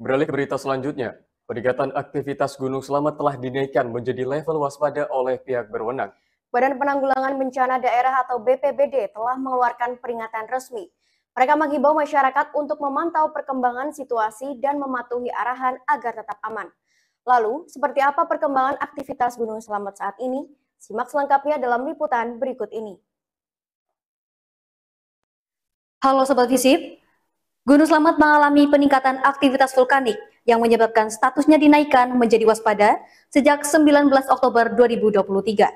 Beralih ke berita selanjutnya, peningkatan aktivitas Gunung Selamat telah dinaikkan menjadi level waspada oleh pihak berwenang. Badan Penanggulangan Bencana Daerah atau BPBD telah mengeluarkan peringatan resmi. Mereka menghimbau masyarakat untuk memantau perkembangan situasi dan mematuhi arahan agar tetap aman. Lalu, seperti apa perkembangan aktivitas Gunung Selamat saat ini? Simak selengkapnya dalam liputan berikut ini. Halo Sobat Visip, Gunung Selamat mengalami peningkatan aktivitas vulkanik yang menyebabkan statusnya dinaikkan menjadi waspada sejak 19 Oktober 2023.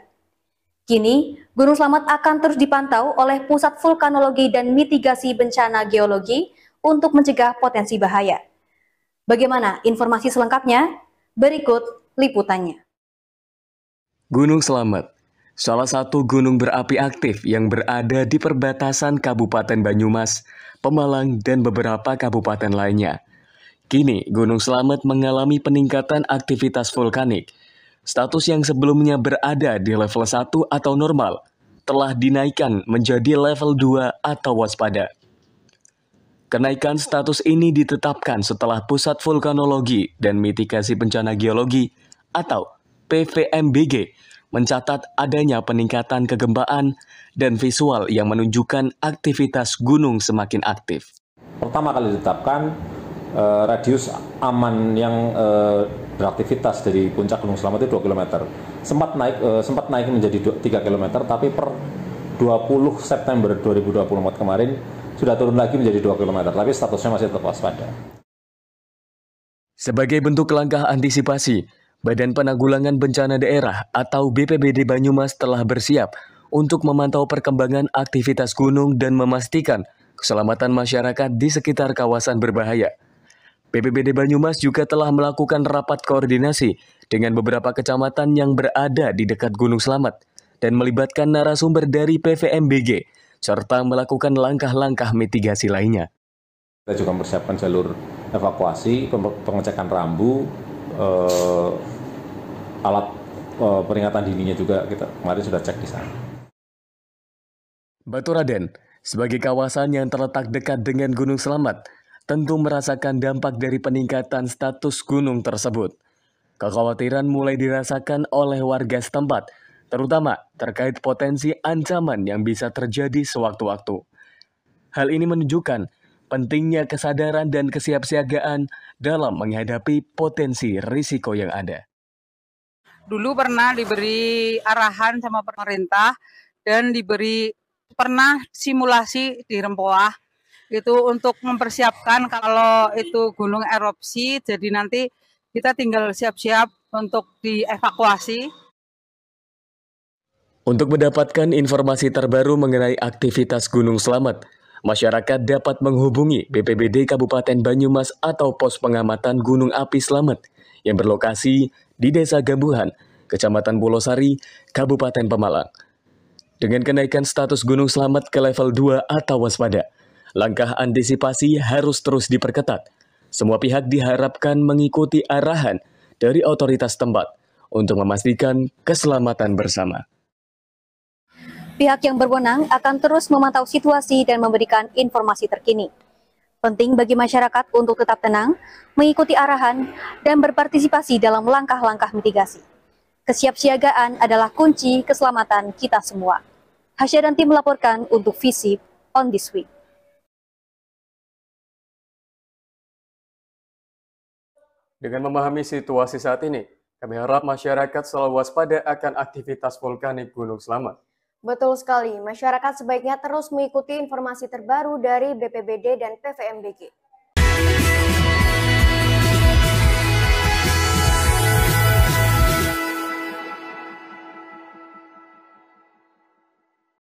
Kini, Gunung Selamat akan terus dipantau oleh Pusat Vulkanologi dan Mitigasi Bencana Geologi untuk mencegah potensi bahaya. Bagaimana informasi selengkapnya? Berikut liputannya. Gunung Selamat Salah satu gunung berapi aktif yang berada di perbatasan Kabupaten Banyumas, Pemalang, dan beberapa kabupaten lainnya. Kini, Gunung Selamet mengalami peningkatan aktivitas vulkanik. Status yang sebelumnya berada di level 1 atau normal telah dinaikkan menjadi level 2 atau waspada. Kenaikan status ini ditetapkan setelah Pusat Vulkanologi dan Mitigasi Bencana Geologi atau PVMBG mencatat adanya peningkatan kegembaan dan visual yang menunjukkan aktivitas gunung semakin aktif. Pertama kali ditetapkan eh, radius aman yang eh, beraktivitas dari puncak Gunung Selamat itu 2 km. Sempat naik eh, sempat naik menjadi 2, 3 km tapi per 20 September 2024 kemarin sudah turun lagi menjadi 2 km, tapi statusnya masih tetap waspada. Sebagai bentuk langkah antisipasi, Badan Penanggulangan Bencana Daerah atau BPBD Banyumas telah bersiap untuk memantau perkembangan aktivitas gunung dan memastikan keselamatan masyarakat di sekitar kawasan berbahaya. BPBD Banyumas juga telah melakukan rapat koordinasi dengan beberapa kecamatan yang berada di dekat Gunung Selamat dan melibatkan narasumber dari PVMBG serta melakukan langkah-langkah mitigasi lainnya. Kita juga mempersiapkan jalur evakuasi, pengecekan rambu, uh, alat uh, peringatan dininya juga kita kemarin sudah cek di sana. Batu Raden sebagai kawasan yang terletak dekat dengan Gunung Selamat tentu merasakan dampak dari peningkatan status gunung tersebut. Kekhawatiran mulai dirasakan oleh warga setempat, terutama terkait potensi ancaman yang bisa terjadi sewaktu-waktu. Hal ini menunjukkan pentingnya kesadaran dan kesiapsiagaan dalam menghadapi potensi risiko yang ada. Dulu pernah diberi arahan sama pemerintah dan diberi pernah simulasi di Rempoah itu untuk mempersiapkan kalau itu gunung erupsi jadi nanti kita tinggal siap-siap untuk dievakuasi. Untuk mendapatkan informasi terbaru mengenai aktivitas Gunung Selamat, Masyarakat dapat menghubungi BPBD Kabupaten Banyumas atau Pos Pengamatan Gunung Api Slamet yang berlokasi di Desa Gabuhan, Kecamatan Pulosari, Kabupaten Pemalang. Dengan kenaikan status Gunung Slamet ke level 2 atau waspada, langkah antisipasi harus terus diperketat. Semua pihak diharapkan mengikuti arahan dari otoritas tempat untuk memastikan keselamatan bersama. Pihak yang berwenang akan terus memantau situasi dan memberikan informasi terkini. Penting bagi masyarakat untuk tetap tenang, mengikuti arahan, dan berpartisipasi dalam langkah-langkah mitigasi. Kesiapsiagaan adalah kunci keselamatan kita semua. Hasya dan tim melaporkan untuk visi on this week. Dengan memahami situasi saat ini, kami harap masyarakat selalu waspada akan aktivitas vulkanik Gunung Selamat. Betul sekali, masyarakat sebaiknya terus mengikuti informasi terbaru dari BPBD dan PVMBG.